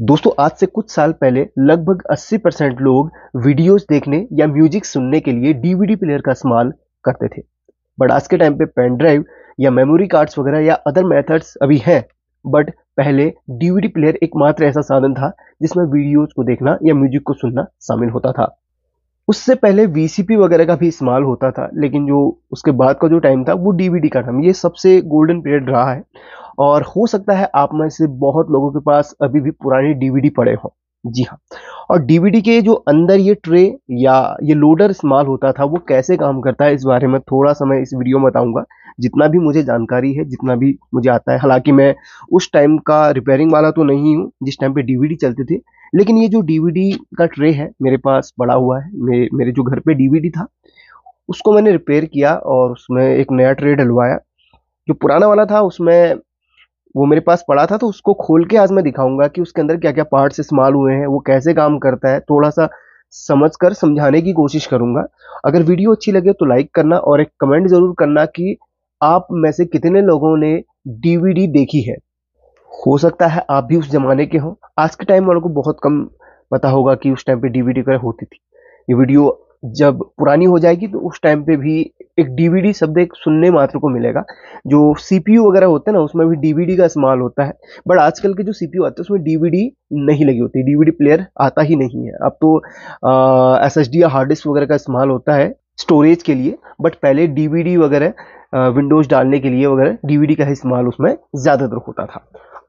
दोस्तों आज से कुछ साल पहले लगभग 80 परसेंट लोग वीडियोस देखने या म्यूजिक सुनने के लिए डीवीडी प्लेयर का इस्तेमाल करते थे बट आज के टाइम पे पेन ड्राइव या मेमोरी कार्ड्स वगैरह या अदर मेथड्स अभी हैं बट पहले डीवीडी प्लेयर एकमात्र ऐसा साधन था जिसमें वीडियोस को देखना या म्यूजिक को सुनना शामिल होता था उससे पहले वी वगैरह का भी इस्तेमाल होता था लेकिन जो उसके बाद का जो टाइम था वो डी का टाइम ये सबसे गोल्डन पीरियड रहा है और हो सकता है आप में से बहुत लोगों के पास अभी भी पुरानी डीवीडी पड़े हों जी हाँ और डीवीडी के जो अंदर ये ट्रे या ये लोडर इस्तेमाल होता था वो कैसे काम करता है इस बारे में थोड़ा समय इस वीडियो में बताऊंगा जितना भी मुझे जानकारी है जितना भी मुझे आता है हालांकि मैं उस टाइम का रिपेयरिंग वाला तो नहीं हूँ जिस टाइम पे डीवीडी चलते थे लेकिन ये जो डीवीडी का ट्रे है मेरे पास बड़ा हुआ है मे मेरे जो घर पर डी था उसको मैंने रिपेयर किया और उसमें एक नया ट्रे डलवाया जो पुराना वाला था उसमें वो मेरे पास पड़ा था तो उसको खोल के आज मैं दिखाऊंगा कि उसके अंदर क्या क्या पार्ट्स इस्तेमाल हुए हैं वो कैसे काम करता है थोड़ा सा समझ कर समझाने की कोशिश करूंगा अगर वीडियो अच्छी लगे तो लाइक करना और एक कमेंट ज़रूर करना कि आप में से कितने लोगों ने डीवीडी देखी है हो सकता है आप भी उस ज़माने के हों आज के टाइम वालों को बहुत कम पता होगा कि उस टाइम पे डीवीडी वगैरह होती थी ये वीडियो जब पुरानी हो जाएगी तो उस टाइम पे भी एक डीवीडी शब्द एक सुनने मात्र को मिलेगा जो सीपीयू वगैरह होते हैं ना उसमें भी डीवीडी का इस्तेमाल होता है बट आजकल के जो सीपीयू आते हैं उसमें डीवीडी नहीं लगी होती डीवीडी प्लेयर आता ही नहीं है अब तो एस एस या हार्ड डिस्क वगैरह का इस्तेमाल होता है स्टोरेज के लिए बट पहले डीवीडी वगैरह विंडोज डालने के लिए वगैरह डीवीडी का इस्तेमाल उसमें ज़्यादातर होता था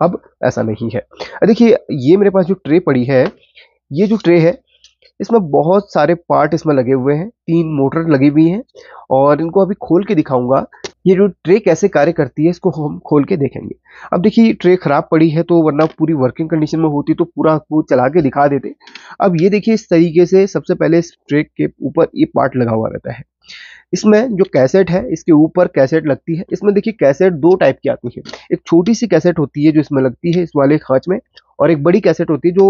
अब ऐसा नहीं है देखिए ये मेरे पास जो ट्रे पड़ी है ये जो ट्रे है इसमें बहुत सारे पार्ट इसमें लगे हुए हैं तीन मोटर लगी हुई हैं और इनको अभी खोल के दिखाऊंगा ये जो ट्रे कैसे कार्य करती है इसको हम खोल के देखेंगे अब देखिए ट्रे खराब पड़ी है तो वरना पूरी वर्किंग कंडीशन में होती तो पूरा वो चला के दिखा देते अब ये देखिए इस तरीके से सबसे पहले इस ट्रे के ऊपर ये पार्ट लगा हुआ रहता है इसमें जो कैसेट है इसके ऊपर कैसेट लगती है इसमें देखिए कैसेट दो टाइप की आती है एक छोटी सी कैसेट होती है जो इसमें लगती है इस वाले खाँच में और एक बड़ी कैसेट होती है जो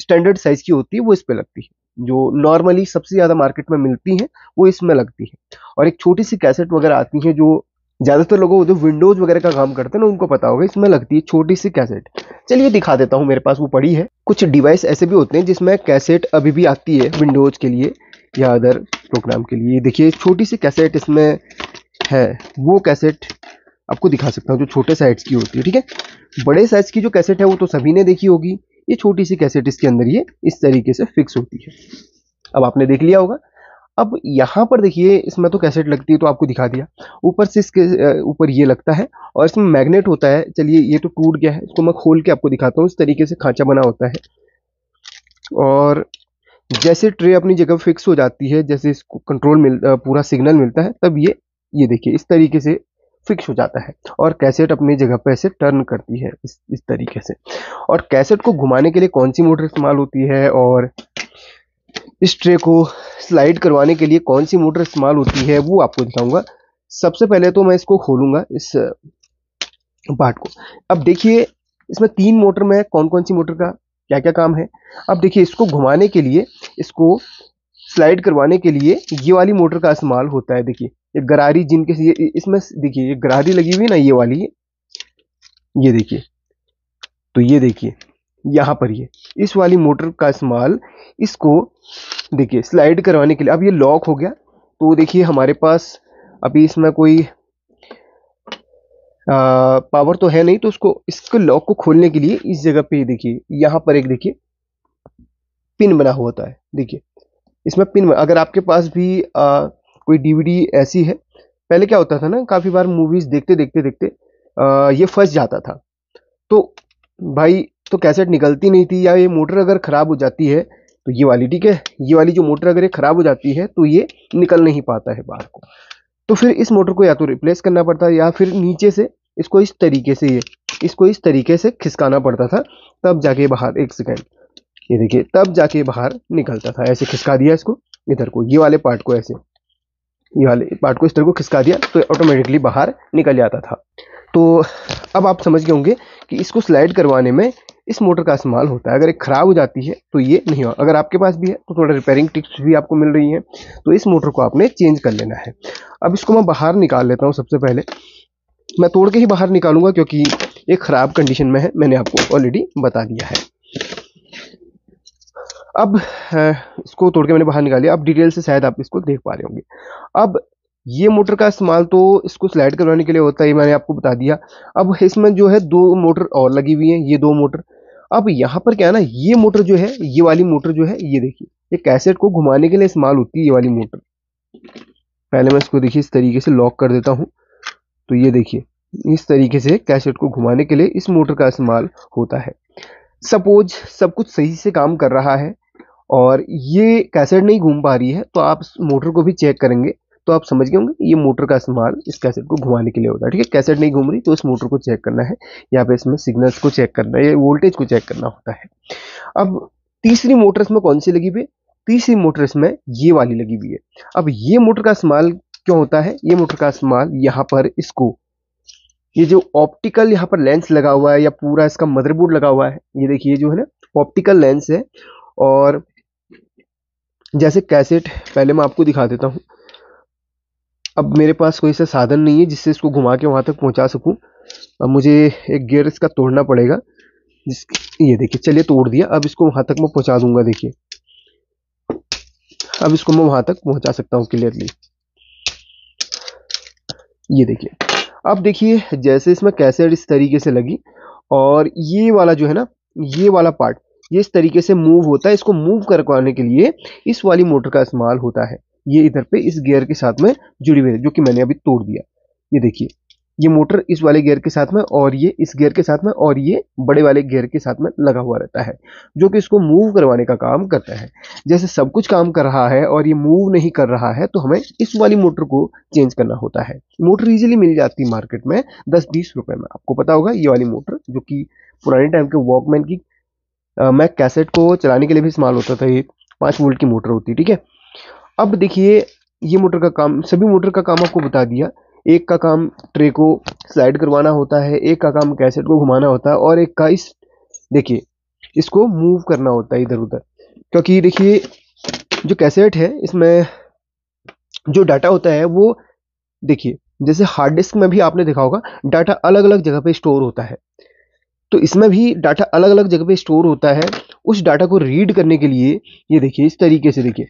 स्टैंडर्ड साइज की होती है वो इस पे लगती है जो नॉर्मली सबसे ज़्यादा मार्केट में मिलती है वो इसमें लगती है और एक छोटी सी कैसेट वगैरह आती है जो ज़्यादातर लोगों जो विंडोज़ वगैरह का काम करते हैं ना उनको पता होगा इसमें लगती है छोटी सी कैसेट चलिए दिखा देता हूँ मेरे पास वो पड़ी है कुछ डिवाइस ऐसे भी होते हैं जिसमें कैसेट अभी भी आती है विंडोज़ के लिए या अदर प्रोग्राम के लिए देखिए छोटी सी कैसेट इसमें है वो कैसेट आपको दिखा सकता हूँ जो छोटे साइज़ की होती है ठीक है बड़े साइज़ की जो कैसेट है वो तो सभी ने देखी होगी ये छोटी सी कैसेट इसके अंदर ये इस तरीके से फिक्स होती है अब आपने देख लिया होगा अब यहाँ पर देखिए इसमें तो कैसेट लगती है तो आपको दिखा दिया ऊपर से इसके ऊपर ये लगता है और इसमें मैग्नेट होता है चलिए ये तो टूट गया है इसको मैं खोल के आपको दिखाता हूँ इस तरीके से खांचा बना होता है और जैसे ट्रे अपनी जगह फिक्स हो जाती है जैसे इसको कंट्रोल मिल पूरा सिग्नल मिलता है तब ये ये देखिए इस तरीके से फिक्स हो जाता है और कैसेट अपनी जगह पर ऐसे टर्न करती है इस इस तरीके से और कैसेट को घुमाने के लिए कौन सी मोटर इस्तेमाल होती है और इस ट्रे को स्लाइड करवाने के लिए कौन सी मोटर इस्तेमाल होती है वो आपको दिखाऊंगा सबसे पहले तो मैं इसको खोलूंगा इस पार्ट को अब देखिए इसमें तीन मोटर में कौन कौन सी मोटर का क्या क्या काम है अब देखिए इसको घुमाने के लिए इसको स्लाइड करवाने के लिए ये वाली मोटर का इस्तेमाल होता है देखिए ये गरारी जिनके ये इसमें देखिए ये गरारी लगी हुई ना ये वाली ये देखिए तो ये देखिए यहाँ पर ये इस वाली मोटर का इस्तेमाल इसको देखिए स्लाइड करवाने के लिए अब ये लॉक हो गया तो देखिए हमारे पास अभी इसमें कोई आ, पावर तो है नहीं तो उसको इसके लॉक को खोलने के लिए इस जगह पे देखिए यहाँ पर एक देखिए पिन बना हुआ होता है देखिए इसमें पिन अगर आपके पास भी आ, कोई डीवीडी ऐसी है पहले क्या होता था ना काफ़ी बार मूवीज़ देखते देखते देखते आ, ये फंस जाता था तो भाई तो कैसेट निकलती नहीं थी या ये मोटर अगर ख़राब हो जाती है तो ये वाली ठीक है ये वाली जो मोटर अगर ये ख़राब हो जाती है तो ये निकल नहीं पाता है बाहर को तो फिर इस मोटर को या तो रिप्लेस करना पड़ता या फिर नीचे से इसको इस तरीके से ये इसको इस तरीके से खिसकाना पड़ता था तब जाके बाहर एक सेकेंड ये देखिए तब जाके बाहर निकलता था ऐसे खिसका दिया इसको इधर को ये वाले पार्ट को ऐसे ये वाले पार्ट को इस तरह को खिसका दिया तो ऑटोमेटिकली बाहर निकल जाता था तो अब आप समझ गए होंगे कि इसको स्लाइड करवाने में इस मोटर का इस्तेमाल होता है अगर एक ख़राब हो जाती है तो ये नहीं हो अगर आपके पास भी है तो थोड़ा रिपेयरिंग टिप्स भी आपको मिल रही हैं तो इस मोटर को आपने चेंज कर लेना है अब इसको मैं बाहर निकाल लेता हूँ सबसे पहले मैं तोड़ के ही बाहर निकालूंगा क्योंकि ये ख़राब कंडीशन में है मैंने आपको ऑलरेडी बता दिया है अब इसको तोड़ के मैंने बाहर निकाल लिया अब डिटेल से शायद आप इसको देख पा रहे होंगे अब ये मोटर का इस्तेमाल तो इसको स्लाइड करवाने के लिए होता है मैंने आपको बता दिया अब इसमें जो है दो मोटर और लगी हुई हैं ये दो मोटर अब यहाँ पर क्या है ना ये मोटर जो है ये वाली मोटर जो है ये देखिए ये कैसेट को घुमाने के लिए इस्तेमाल होती है ये वाली मोटर पहले मैं इसको देखिए इस तरीके से लॉक कर देता हूँ तो ये देखिए इस तरीके से कैसेट को घुमाने के लिए इस मोटर का इस्तेमाल होता है सपोज सब कुछ सही से काम कर रहा है और ये कैसेट नहीं घूम पा रही है तो आप मोटर को भी चेक करेंगे तो आप समझ गए होंगे ये मोटर का इस्तेमाल इस कैसेट को घुमाने के लिए होता है ठीक है कैसेट नहीं घूम रही तो इस मोटर को चेक करना है या फिर इसमें सिग्नल्स को चेक करना है या वोल्टेज को चेक करना होता है अब तीसरी मोटर इसमें कौन सी लगी हुई है तीसरी मोटर इसमें ये वाली लगी हुई है अब ये मोटर का इस्तेमाल क्यों होता है ये मोटर का इस्तेमाल यहाँ पर इसको ये जो ऑप्टिकल यहाँ पर लेंस लगा हुआ है या पूरा इसका मदरबोर्ड लगा हुआ है ये देखिए जो है ना ऑप्टिकल लेंस है और जैसे कैसेट पहले मैं आपको दिखा देता हूँ अब मेरे पास कोई सा साधन नहीं है जिससे इसको घुमा के वहाँ तक पहुँचा सकूँ अब मुझे एक गियर इसका तोड़ना पड़ेगा जिस ये देखिए चलिए तोड़ दिया अब इसको वहाँ तक मैं पहुँचा दूंगा देखिए अब इसको मैं वहाँ तक पहुँचा सकता हूँ क्लियरली ये देखिए अब देखिए जैसे इसमें कैसेट इस तरीके से लगी और ये वाला जो है ना ये वाला पार्ट ये इस तरीके से मूव होता है इसको मूव करवाने के लिए इस वाली मोटर का इस्तेमाल होता है ये इधर पे इस गियर के साथ में जुड़ी हुई है जो कि मैंने अभी तोड़ दिया ये देखिए ये मोटर इस वाले गियर के साथ में और ये इस गियर के साथ में और ये बड़े वाले गियर के साथ में लगा हुआ रहता है जो कि इसको मूव करवाने का काम करता है जैसे सब कुछ काम कर रहा है और ये मूव नहीं कर रहा है तो हमें इस वाली मोटर को चेंज करना होता है मोटर इजीली मिल जाती है मार्केट में दस बीस रुपए में आपको पता होगा ये वाली मोटर जो कि पुराने टाइम के वॉकमैन की मैं कैसेट को चलाने के लिए भी इस्तेमाल होता था ये पाँच वोल्ट की मोटर होती ठीक है अब देखिए ये मोटर का काम सभी मोटर का काम आपको बता दिया एक का काम ट्रे को स्लाइड करवाना होता है एक का काम कैसेट को घुमाना होता है और एक का इस देखिए इसको मूव करना होता है इधर उधर क्योंकि देखिए जो कैसेट है इसमें जो डाटा होता है वो देखिए जैसे हार्ड डिस्क में भी आपने देखा होगा डाटा अलग अलग जगह पे स्टोर होता है तो इसमें भी डाटा अलग अलग जगह पे स्टोर होता है उस डाटा को रीड करने के लिए ये देखिए इस तरीके से देखिए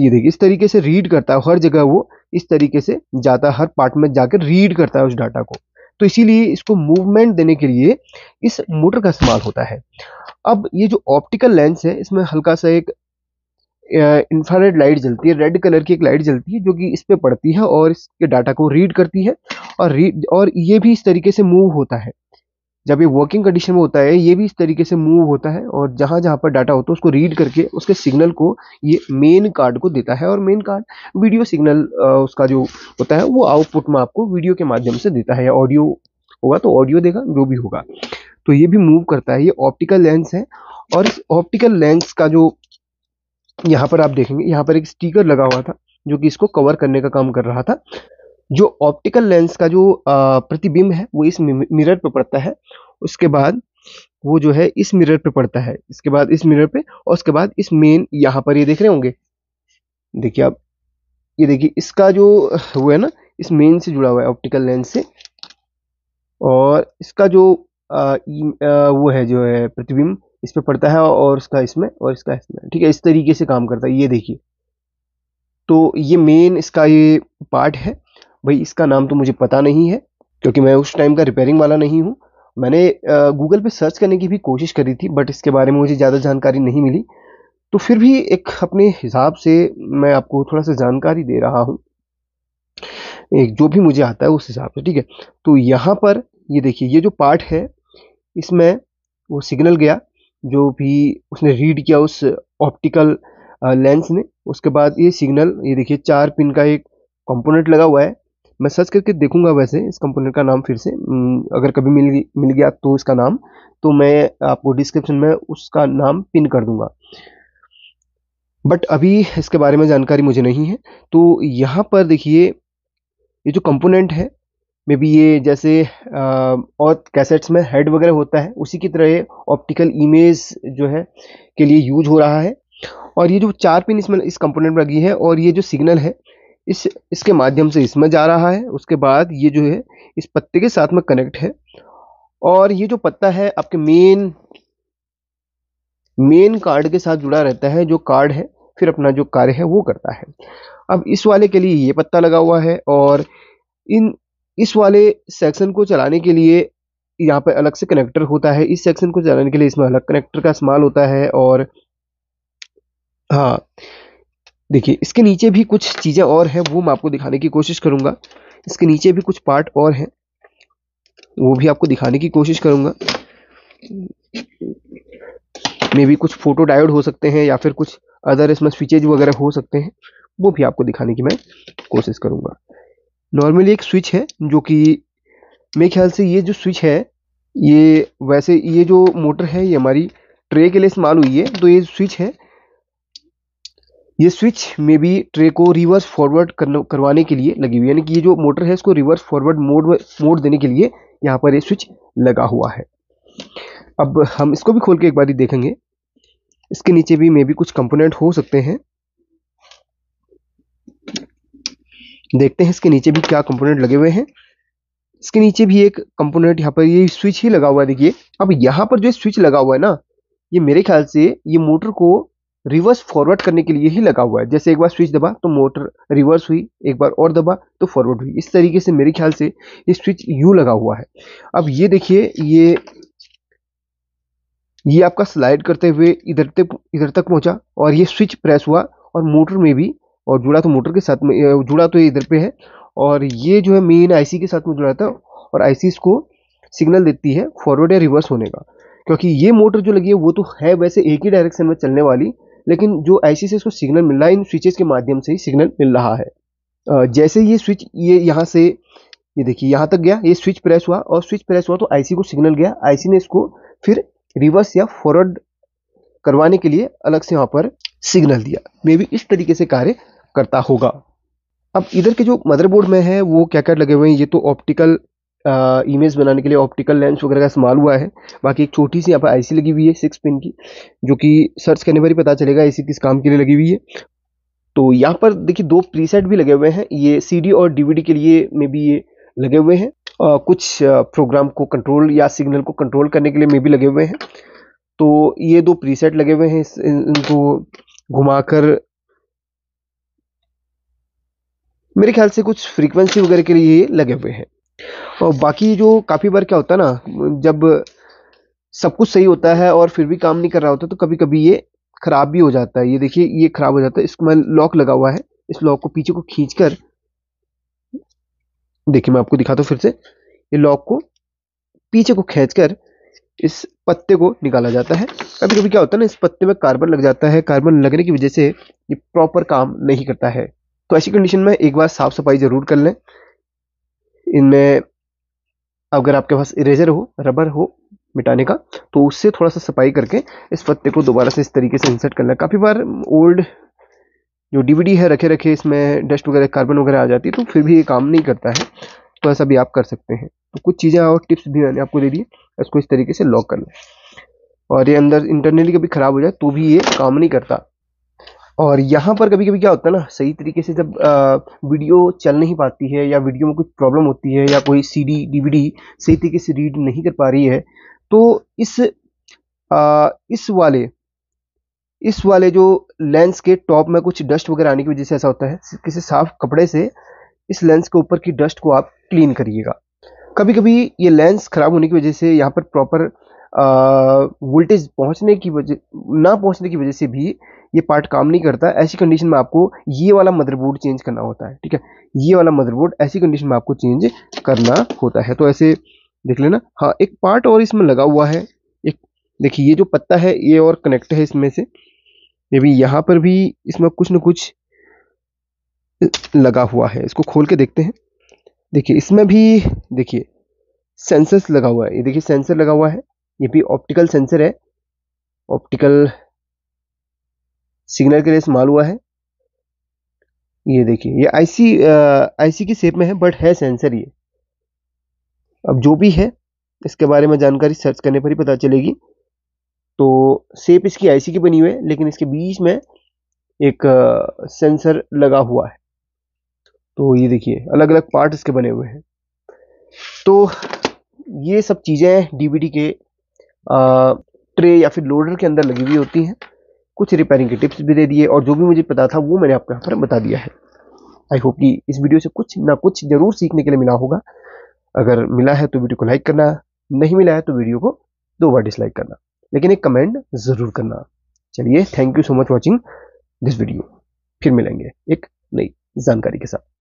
ये देखिए इस तरीके से रीड करता है हर जगह वो इस तरीके से जाता है हर पार्ट में जाकर रीड करता है उस डाटा को तो इसीलिए इसको मूवमेंट देने के लिए इस मोटर का इस्तेमाल होता है अब ये जो ऑप्टिकल लेंस है इसमें हल्का सा एक इंफ्रारेड लाइट जलती है रेड कलर की एक लाइट जलती है जो कि इस पर पड़ती है और इसके डाटा को रीड करती है और रीड और ये भी इस तरीके से मूव होता है जब ये वर्किंग कंडीशन में होता है ये भी इस तरीके से मूव होता है और जहाँ जहाँ पर डाटा होता है उसको रीड करके उसके सिग्नल को ये मेन कार्ड को देता है और मेन कार्ड वीडियो सिग्नल उसका जो होता है वो आउटपुट में आपको वीडियो के माध्यम से देता है ऑडियो होगा तो ऑडियो देगा जो भी होगा तो ये भी मूव करता है ये ऑप्टिकल लेंस है और इस ऑप्टिकल लेंस का जो यहाँ पर आप देखेंगे यहाँ पर एक स्टीकर लगा हुआ था जो कि इसको कवर करने का काम कर रहा था जो ऑप्टिकल लेंस का जो प्रतिबिंब है वो इस मिरर पे पड़ता है उसके बाद वो जो है इस मिरर पे पड़ता है इसके बाद इस मिरर पे और उसके बाद इस मेन यहाँ पर ये देख रहे होंगे देखिए आप ये देखिए इसका जो वो है ना इस मेन से जुड़ा हुआ है ऑप्टिकल लेंस से और इसका जो आ, आ, वो है जो है प्रतिबिंब इस पर पड़ता है और उसका इसमें और इसका इसमें ठीक है इस तरीके से काम करता है ये देखिए तो ये मेन इसका ये पार्ट है भाई इसका नाम तो मुझे पता नहीं है क्योंकि मैं उस टाइम का रिपेयरिंग वाला नहीं हूँ मैंने गूगल पे सर्च करने की भी कोशिश करी थी बट इसके बारे में मुझे ज़्यादा जानकारी नहीं मिली तो फिर भी एक अपने हिसाब से मैं आपको थोड़ा सा जानकारी दे रहा हूँ एक जो भी मुझे आता है उस हिसाब से ठीक है तो यहाँ पर ये देखिए ये जो पार्ट है इसमें वो सिग्नल गया जो भी उसने रीड किया उस ऑप्टिकल लेंस ने उसके बाद ये सिग्नल ये देखिए चार पिन का एक कंपोनेंट लगा हुआ है मैं सर्च करके देखूंगा वैसे इस कंपोनेंट का नाम फिर से हम्म, अगर कभी मिल मिल गया तो इसका नाम तो मैं आपको डिस्क्रिप्शन में उसका नाम पिन कर दूंगा बट अभी इसके बारे में जानकारी मुझे नहीं है तो यहाँ पर देखिए ये जो कंपोनेंट है मे बी ये जैसे आ, और कैसेट्स में हेड वगैरह होता है उसी की तरह ये ऑप्टिकल इमेज जो है के लिए यूज हो रहा है और ये जो चार पिन इसमें इस कंपोनेंट में लगी है और ये जो सिग्नल है इस इसके माध्यम से इसमें जा रहा है उसके बाद ये जो है इस पत्ते के साथ में कनेक्ट है और ये जो पत्ता है आपके मेन मेन कार्ड के साथ जुड़ा रहता है जो कार्ड है फिर अपना जो कार्य है वो करता है अब इस वाले के लिए ये पत्ता लगा हुआ है और इन इस वाले सेक्शन को चलाने के लिए यहाँ पे अलग से कनेक्टर होता है इस सेक्शन को चलाने के लिए इसमें अलग कनेक्टर का इस्तेमाल होता है और हाँ देखिए इसके नीचे भी कुछ चीज़ें और हैं वो मैं आपको दिखाने की कोशिश करूँगा इसके नीचे भी कुछ पार्ट और हैं वो भी आपको दिखाने की कोशिश करूँगा मे भी कुछ फोटो डायोड हो सकते हैं या फिर कुछ अदर इसमें स्विचेज वगैरह हो सकते हैं वो भी आपको दिखाने की मैं कोशिश करूँगा नॉर्मली एक स्विच है जो कि मेरे ख्याल से ये जो स्विच है ये वैसे ये जो मोटर है ये हमारी ट्रे के लिए इस्तेमाल हुई है तो ये स्विच है ये स्विच में भी ट्रे को रिवर्स फॉरवर्ड करवाने के लिए लगी हुई है यानी कि ये जो मोटर है इसको रिवर्स फॉरवर्ड मोड मोड देने के लिए यहाँ पर ये स्विच लगा हुआ है अब हम इसको भी खोल के एक बार ही देखेंगे इसके नीचे भी मे भी कुछ कंपोनेंट हो सकते हैं देखते हैं इसके नीचे भी क्या कंपोनेंट लगे हुए हैं इसके नीचे भी एक कंपोनेंट यहाँ पर ये स्विच ही लगा हुआ है देखिए अब यहाँ पर जो स्विच लगा हुआ है ना ये मेरे ख्याल से ये मोटर को रिवर्स फॉरवर्ड करने के लिए ही लगा हुआ है जैसे एक बार स्विच दबा तो मोटर रिवर्स हुई एक बार और दबा तो फॉरवर्ड हुई इस तरीके से मेरे ख्याल से ये स्विच यू लगा हुआ है अब ये देखिए ये ये आपका स्लाइड करते हुए इधर तक इधर तक पहुंचा और ये स्विच प्रेस हुआ और मोटर में भी और जुड़ा तो मोटर के साथ में जुड़ा तो ये इधर पे है और ये जो है मेन आईसी के साथ में जुड़ा था और आईसी इसको सिग्नल देती है फॉरवर्ड या रिवर्स होने का क्योंकि ये मोटर जो लगी है वो तो है वैसे एक ही डायरेक्शन में चलने वाली लेकिन जो आईसी से इसको सिग्नल मिल रहा है इन स्विचेस के माध्यम से ही सिग्नल मिल रहा है जैसे ये स्विच ये यहाँ से ये देखिए यहाँ तक गया ये स्विच प्रेस हुआ और स्विच प्रेस हुआ तो आईसी को सिग्नल गया आईसी ने इसको फिर रिवर्स या फॉरवर्ड करवाने के लिए अलग से वहाँ पर सिग्नल दिया मे भी इस तरीके से कार्य करता होगा अब इधर के जो मदरबोर्ड में है वो क्या क्या लगे हुए हैं ये तो ऑप्टिकल इमेज बनाने के लिए ऑप्टिकल लेंस वगैरह का इस्तेमाल हुआ है बाकी एक छोटी सी यहाँ पर आईसी लगी हुई है सिक्स पिन की जो कि सर्च करने पर ही पता चलेगा आईसी किस काम के लिए लगी हुई है तो यहाँ पर देखिए दो प्रीसेट भी लगे हुए हैं ये सीडी और डीवीडी के लिए में भी ये लगे हुए हैं और कुछ प्रोग्राम को कंट्रोल या सिग्नल को कंट्रोल करने के लिए में भी लगे हुए हैं तो ये दो प्रीसेट लगे हुए हैं इनको इनको घुमाकर मेरे ख्याल से कुछ फ्रीक्वेंसी वगैरह के लिए लगे हुए हैं और बाकी जो काफ़ी बार क्या होता है ना जब सब कुछ सही होता है और फिर भी काम नहीं कर रहा होता तो कभी कभी ये ख़राब भी हो जाता है ये देखिए ये ख़राब हो जाता है इसको मैं लॉक लगा हुआ है इस लॉक को पीछे को खींच कर देखिए मैं आपको दिखाता हूँ फिर से ये लॉक को पीछे को खींच कर इस पत्ते को निकाला जाता है कभी कभी क्या होता है ना इस पत्ते में कार्बन लग जाता है कार्बन लगने की वजह से ये प्रॉपर काम नहीं करता है तो ऐसी कंडीशन में एक बार साफ़ सफाई ज़रूर कर लें इनमें अगर आपके पास इरेजर हो रबर हो मिटाने का तो उससे थोड़ा सा सफाई करके इस पत्ते को दोबारा से इस तरीके से इंसर्ट करना काफ़ी बार ओल्ड जो डीवीडी है रखे रखे इसमें डस्ट वगैरह कार्बन वगैरह आ जाती है तो फिर भी ये काम नहीं करता है तो ऐसा भी आप कर सकते हैं तो कुछ चीज़ें और टिप्स भी मैंने आपको दे दी इसको इस तरीके से लॉक करना और ये अंदर इंटरनली कभी ख़राब हो जाए तो भी ये काम नहीं करता और यहाँ पर कभी कभी क्या होता है ना सही तरीके से जब आ, वीडियो चल नहीं पाती है या वीडियो में कुछ प्रॉब्लम होती है या कोई सीडी डीवीडी सही तरीके से रीड नहीं कर पा रही है तो इस आ, इस वाले इस वाले जो लेंस के टॉप में कुछ डस्ट वगैरह आने की वजह से ऐसा होता है किसी साफ कपड़े से इस लेंस के ऊपर की डस्ट को आप क्लीन करिएगा कभी कभी ये लेंस ख़राब होने की वजह से यहाँ पर प्रॉपर वोल्टेज पहुंचने की वजह ना पहुंचने की वजह से भी ये पार्ट काम नहीं करता ऐसी कंडीशन में आपको ये वाला मदरबोर्ड चेंज करना होता है ठीक है ये वाला मदरबोर्ड ऐसी कंडीशन में आपको चेंज करना होता है तो ऐसे देख लेना हाँ एक पार्ट और इसमें लगा हुआ है एक देखिए ये जो पत्ता है ये और कनेक्ट है इसमें से ये भी यहाँ पर भी इसमें कुछ ना कुछ लगा हुआ है इसको खोल के देखते हैं देखिए इसमें भी देखिए सेंसर्स लगा हुआ है ये देखिए सेंसर लगा हुआ है ये भी ऑप्टिकल सेंसर है ऑप्टिकल सिग्नल के लिए इस्तेमाल हुआ है ये देखिए ये आईसी आईसी की शेप में है बट है सेंसर ये अब जो भी है इसके बारे में जानकारी सर्च करने पर ही पता चलेगी तो सेप इसकी आईसी की बनी हुई है लेकिन इसके बीच में एक आ, सेंसर लगा हुआ है तो ये देखिए अलग अलग पार्ट इसके बने हुए हैं तो ये सब चीज़ें डीवीडी के ट्रे या फिर लोडर के अंदर लगी हुई होती हैं कुछ रिपेयरिंग के टिप्स भी दे दिए और जो भी मुझे पता था वो मैंने आपको यहाँ पर बता दिया है आई होप कि इस वीडियो से कुछ ना कुछ ज़रूर सीखने के लिए मिला होगा अगर मिला है तो वीडियो को लाइक करना नहीं मिला है तो वीडियो को दो बार डिसलाइक करना लेकिन एक कमेंट ज़रूर करना चलिए thank you so much watching this video फिर मिलेंगे एक नई जानकारी के साथ